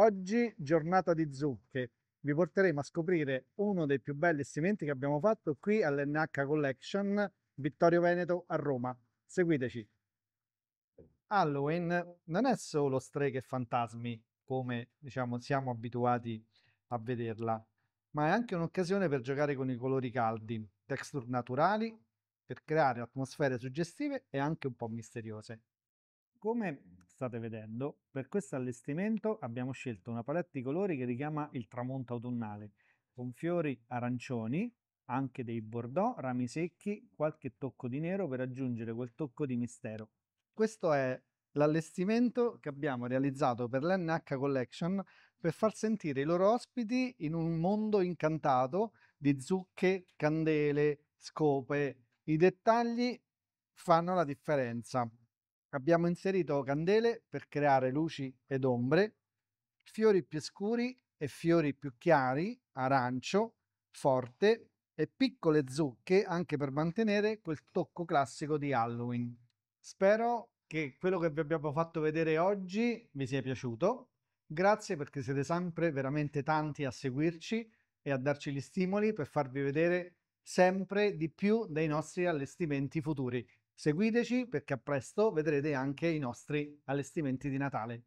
Oggi giornata di zucche. Vi porteremo a scoprire uno dei più belli estimenti che abbiamo fatto qui all'NH Collection Vittorio Veneto a Roma. Seguiteci. Halloween non è solo streghe e fantasmi, come diciamo siamo abituati a vederla, ma è anche un'occasione per giocare con i colori caldi, texture naturali, per creare atmosfere suggestive e anche un po' misteriose. Come state vedendo, per questo allestimento abbiamo scelto una palette di colori che richiama il tramonto autunnale, con fiori arancioni, anche dei bordeaux, rami secchi, qualche tocco di nero per aggiungere quel tocco di mistero. Questo è l'allestimento che abbiamo realizzato per l'NH Collection per far sentire i loro ospiti in un mondo incantato di zucche, candele, scope. I dettagli fanno la differenza. Abbiamo inserito candele per creare luci ed ombre, fiori più scuri e fiori più chiari, arancio, forte e piccole zucche anche per mantenere quel tocco classico di Halloween. Spero che quello che vi abbiamo fatto vedere oggi vi sia piaciuto. Grazie perché siete sempre veramente tanti a seguirci e a darci gli stimoli per farvi vedere sempre di più dei nostri allestimenti futuri. Seguiteci perché a presto vedrete anche i nostri allestimenti di Natale.